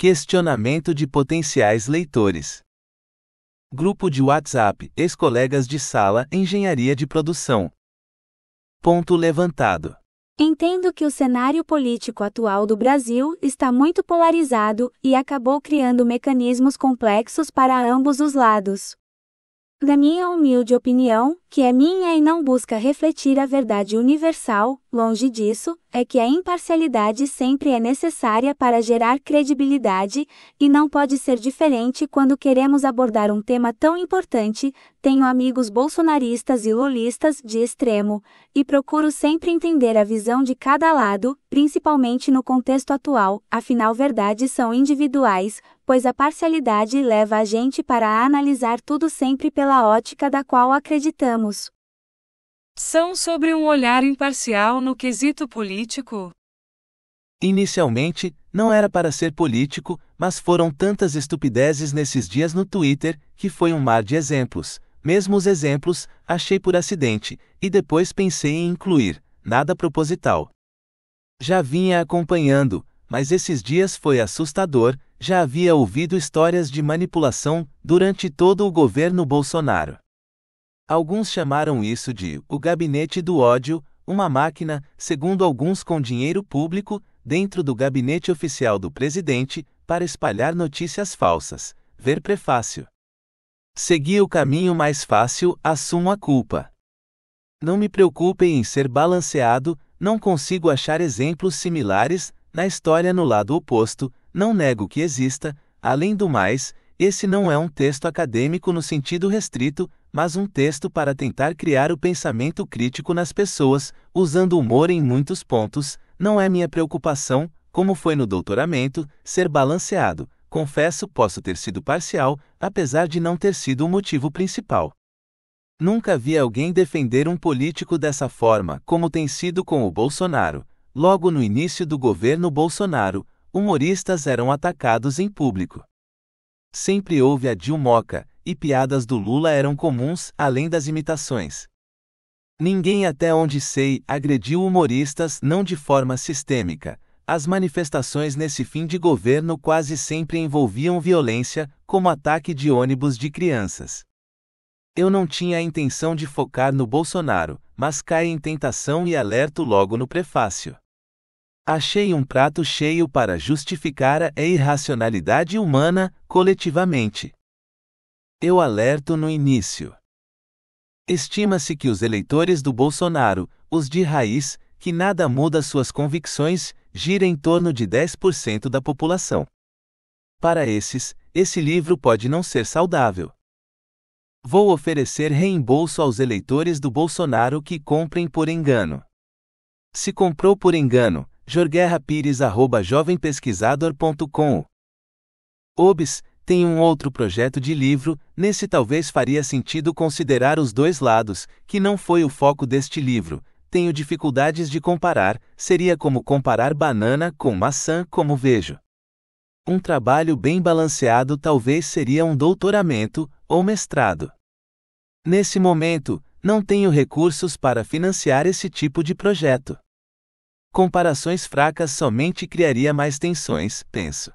Questionamento de potenciais leitores. Grupo de WhatsApp, ex-colegas de sala, engenharia de produção. Ponto levantado. Entendo que o cenário político atual do Brasil está muito polarizado e acabou criando mecanismos complexos para ambos os lados. Na minha humilde opinião, que é minha e não busca refletir a verdade universal, longe disso, é que a imparcialidade sempre é necessária para gerar credibilidade, e não pode ser diferente quando queremos abordar um tema tão importante. Tenho amigos bolsonaristas e lulistas de extremo, e procuro sempre entender a visão de cada lado, principalmente no contexto atual, afinal, verdades são individuais, pois a parcialidade leva a gente para analisar tudo sempre pela ótica da qual acreditamos. São sobre um olhar imparcial no quesito político? Inicialmente, não era para ser político, mas foram tantas estupidezes nesses dias no Twitter, que foi um mar de exemplos. Mesmo os exemplos, achei por acidente, e depois pensei em incluir, nada proposital. Já vinha acompanhando, mas esses dias foi assustador, já havia ouvido histórias de manipulação durante todo o governo Bolsonaro. Alguns chamaram isso de o gabinete do ódio, uma máquina, segundo alguns com dinheiro público, dentro do gabinete oficial do presidente, para espalhar notícias falsas. Ver prefácio. Segui o caminho mais fácil, assumo a culpa. Não me preocupem em ser balanceado, não consigo achar exemplos similares na história no lado oposto, não nego que exista, além do mais, esse não é um texto acadêmico no sentido restrito, mas um texto para tentar criar o pensamento crítico nas pessoas, usando humor em muitos pontos, não é minha preocupação, como foi no doutoramento, ser balanceado. Confesso posso ter sido parcial, apesar de não ter sido o motivo principal. Nunca vi alguém defender um político dessa forma, como tem sido com o Bolsonaro. Logo no início do governo Bolsonaro, humoristas eram atacados em público. Sempre houve a Dilmoca, e piadas do Lula eram comuns, além das imitações. Ninguém, até onde sei, agrediu humoristas não de forma sistêmica. As manifestações nesse fim de governo quase sempre envolviam violência, como ataque de ônibus de crianças. Eu não tinha a intenção de focar no Bolsonaro, mas caí em tentação e alerto logo no prefácio. Achei um prato cheio para justificar a irracionalidade humana coletivamente. Eu alerto no início. Estima-se que os eleitores do Bolsonaro, os de raiz, que nada muda suas convicções, gira em torno de 10% da população. Para esses, esse livro pode não ser saudável. Vou oferecer reembolso aos eleitores do Bolsonaro que comprem por engano. Se comprou por engano, jorguerrapires.jovempesquisador.com. Obes, tem um outro projeto de livro, nesse talvez faria sentido considerar os dois lados, que não foi o foco deste livro. Tenho dificuldades de comparar, seria como comparar banana com maçã, como vejo. Um trabalho bem balanceado talvez seria um doutoramento ou mestrado. Nesse momento, não tenho recursos para financiar esse tipo de projeto. Comparações fracas somente criaria mais tensões, penso.